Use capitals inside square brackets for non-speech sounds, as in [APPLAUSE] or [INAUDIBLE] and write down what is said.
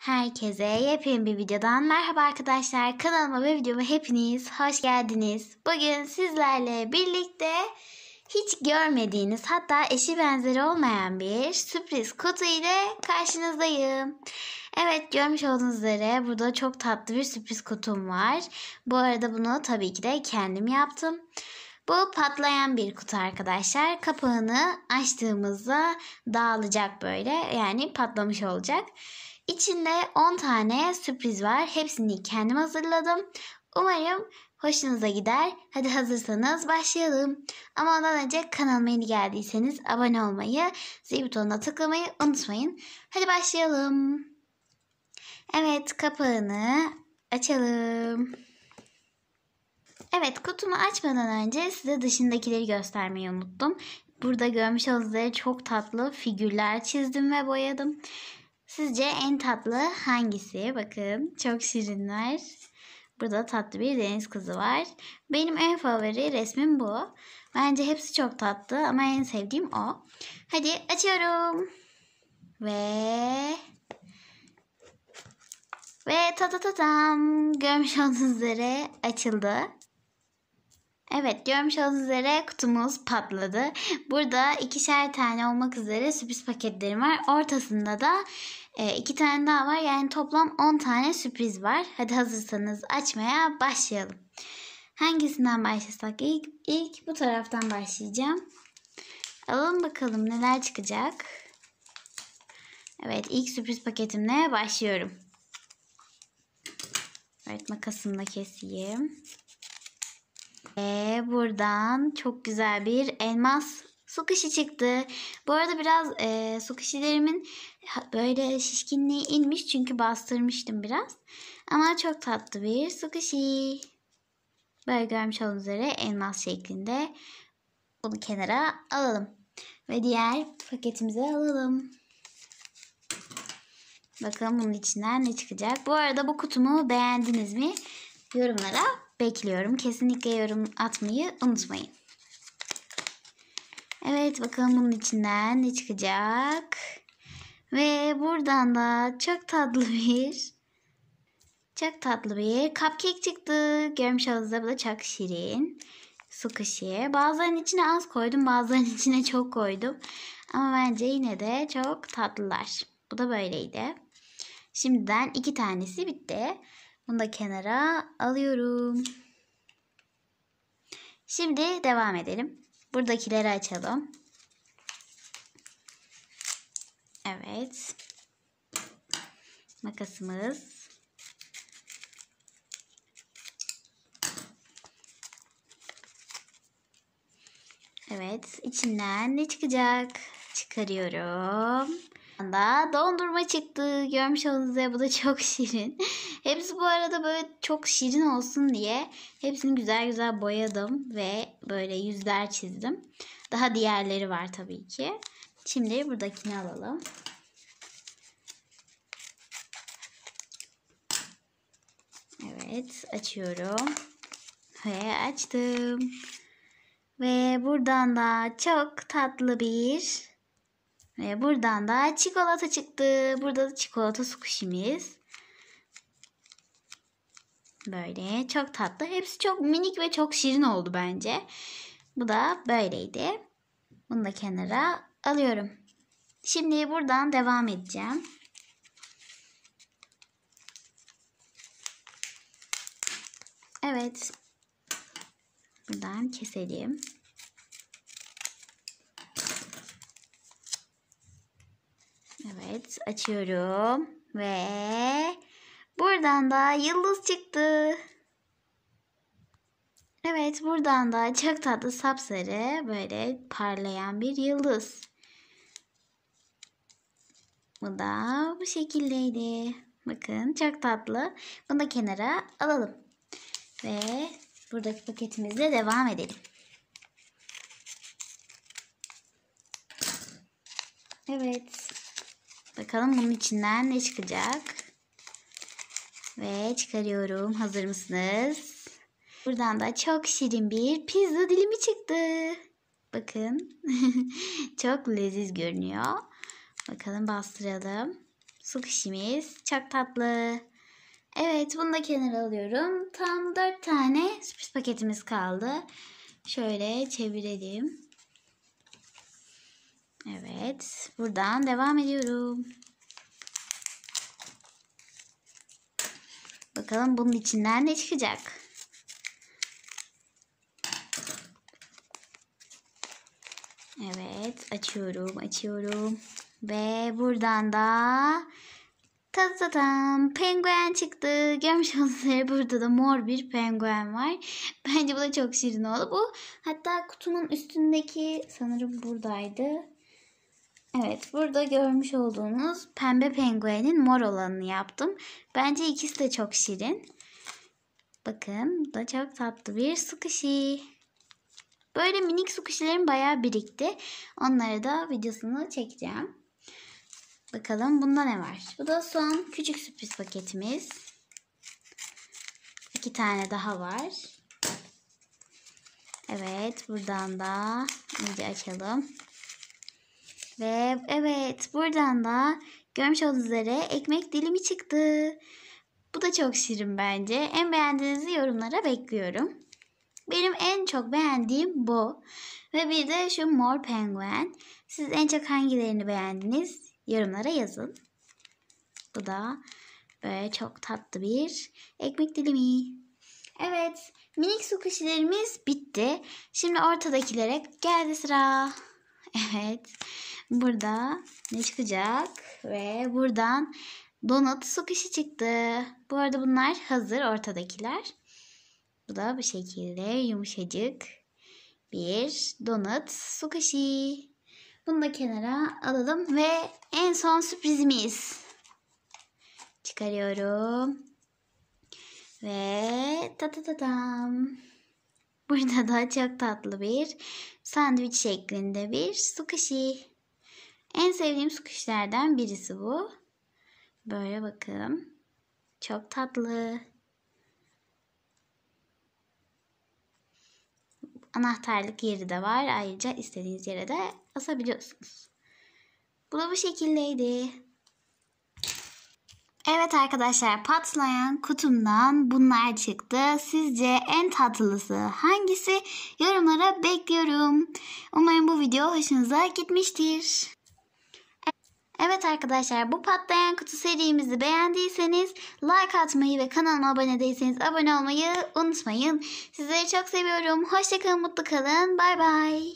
Herkese yepyeni bir videodan merhaba arkadaşlar. Kanalıma ve videoma hepiniz hoş geldiniz. Bugün sizlerle birlikte hiç görmediğiniz hatta eşi benzeri olmayan bir sürpriz kutu ile karşınızdayım. Evet görmüş olduğunuz üzere burada çok tatlı bir sürpriz kutum var. Bu arada bunu tabii ki de kendim yaptım. Bu patlayan bir kutu arkadaşlar. Kapağını açtığımızda dağılacak böyle yani patlamış olacak. İçinde 10 tane sürpriz var. Hepsini kendim hazırladım. Umarım hoşunuza gider. Hadi hazırsanız başlayalım. Ama ondan önce kanalıma yeni geldiyseniz abone olmayı, zil butonuna tıklamayı unutmayın. Hadi başlayalım. Evet kapağını açalım. Evet kutumu açmadan önce size dışındakileri göstermeyi unuttum. Burada görmüş olduğunuz çok tatlı figürler çizdim ve boyadım. Sizce en tatlı hangisi? Bakın çok şirinler. Burada tatlı bir deniz kızı var. Benim en favori resmim bu. Bence hepsi çok tatlı ama en sevdiğim o. Hadi açıyorum. Ve ve ta ta görmüş olduğunuz üzere açıldı. Evet görmüş olduğunuz üzere kutumuz patladı. Burada ikişer tane olmak üzere sürpriz paketlerim var. Ortasında da e, iki tane daha var. Yani toplam 10 tane sürpriz var. Hadi hazırsanız açmaya başlayalım. Hangisinden başlasak? İlk, ilk bu taraftan başlayacağım. Alalım bakalım neler çıkacak. Evet ilk sürpriz paketimle başlıyorum. Evet makasımla keseyim. Ve buradan çok güzel bir elmas su kışı çıktı. Bu arada biraz e, su kışilerimin böyle şişkinliği inmiş çünkü bastırmıştım biraz. Ama çok tatlı bir su kışı. Böyle görmüş olduğunuz üzere elmas şeklinde. Bunu kenara alalım. Ve diğer paketimize alalım. Bakalım bunun içinden ne çıkacak. Bu arada bu kutumu beğendiniz mi? Yorumlara bekliyorum. Kesinlikle yorum atmayı unutmayın. Evet bakalım bunun içinden ne çıkacak. Ve buradan da çok tatlı [LAUGHS] bir çok tatlı bir cupcake çıktı. Görmüş olduğunuz bu da çok şirin. Su kaşığı. Bazılarının içine az koydum. Bazılarının içine [LAUGHS] çok koydum. Ama bence yine de çok tatlılar. Bu da böyleydi. Şimdiden iki tanesi bitti. Bunu da kenara alıyorum. Şimdi devam edelim. Buradakileri açalım. Evet. Makasımız. Evet. içinden ne çıkacak? Çıkarıyorum. Da dondurma çıktı. Görmüş olduğunuz gibi bu da çok [LAUGHS] şirin. Hepsi bu arada böyle çok şirin olsun diye hepsini güzel güzel boyadım ve böyle yüzler çizdim. Daha diğerleri var tabii ki. Şimdi buradakini alalım. Evet açıyorum. Ve açtım. Ve buradan da çok tatlı bir ve buradan da çikolata çıktı. Burada da çikolata sukuşimiz. Böyle çok tatlı. Hepsi çok minik ve çok şirin oldu bence. Bu da böyleydi. Bunu da kenara alıyorum. Şimdi buradan devam edeceğim. Evet. Buradan keselim. Evet açıyorum ve Buradan da yıldız çıktı. Evet buradan da çok tatlı sapsarı böyle parlayan bir yıldız. Bu da bu şekildeydi. Bakın çok tatlı. Bunu da kenara alalım. Ve buradaki paketimizle devam edelim. Evet. Bakalım bunun içinden ne çıkacak. Ve çıkarıyorum. Hazır mısınız? Buradan da çok şirin bir pizza dilimi çıktı. Bakın. [LAUGHS] çok leziz görünüyor. Bakalım bastıralım. Su kişimiz çok tatlı. Evet bunu da kenara alıyorum. Tam 4 tane sürpriz paketimiz kaldı. Şöyle çevirelim. Evet buradan devam ediyorum. Bakalım bunun içinden ne çıkacak? Evet açıyorum açıyorum. Ve buradan da tatatam penguen çıktı. Görmüş olduğunuz burada da mor bir penguen var. Bence bu da çok şirin oldu. Bu hatta kutunun üstündeki sanırım buradaydı. Evet burada görmüş olduğunuz pembe penguenin mor olanını yaptım. Bence ikisi de çok şirin. Bakın da çok tatlı bir sukuşi. Böyle minik sukuşilerim bayağı birikti. Onları da videosunu çekeceğim. Bakalım bunda ne var? Bu da son küçük sürpriz paketimiz. İki tane daha var. Evet buradan da iyice açalım. Ve evet buradan da görmüş olduğunuz üzere ekmek dilimi çıktı. Bu da çok şirin bence. En beğendiğinizi yorumlara bekliyorum. Benim en çok beğendiğim bu. Ve bir de şu mor penguen. Siz en çok hangilerini beğendiniz? Yorumlara yazın. Bu da böyle çok tatlı bir ekmek dilimi. Evet minik su kuşilerimiz bitti. Şimdi ortadakilere geldi sıra. Evet. Burada ne çıkacak? Ve buradan donut su kişi çıktı. Bu arada bunlar hazır ortadakiler. Bu da bu şekilde yumuşacık bir donut su kaşığı. Bunu da kenara alalım ve en son sürprizimiz. Çıkarıyorum. Ve ta ta ta tam. Burada da çok tatlı bir sandviç şeklinde bir su En sevdiğim su birisi bu. Böyle bakın. Çok tatlı. Anahtarlık yeri de var. Ayrıca istediğiniz yere de asabiliyorsunuz. Bu da bu şekildeydi. Evet arkadaşlar patlayan kutumdan bunlar çıktı. Sizce en tatlısı hangisi? Yorumlara bekliyorum. Umarım bu video hoşunuza gitmiştir. Evet arkadaşlar bu patlayan kutu serimizi beğendiyseniz like atmayı ve kanalıma abone değilseniz abone olmayı unutmayın. Sizleri çok seviyorum. Hoşçakalın mutlu kalın. Bay bay.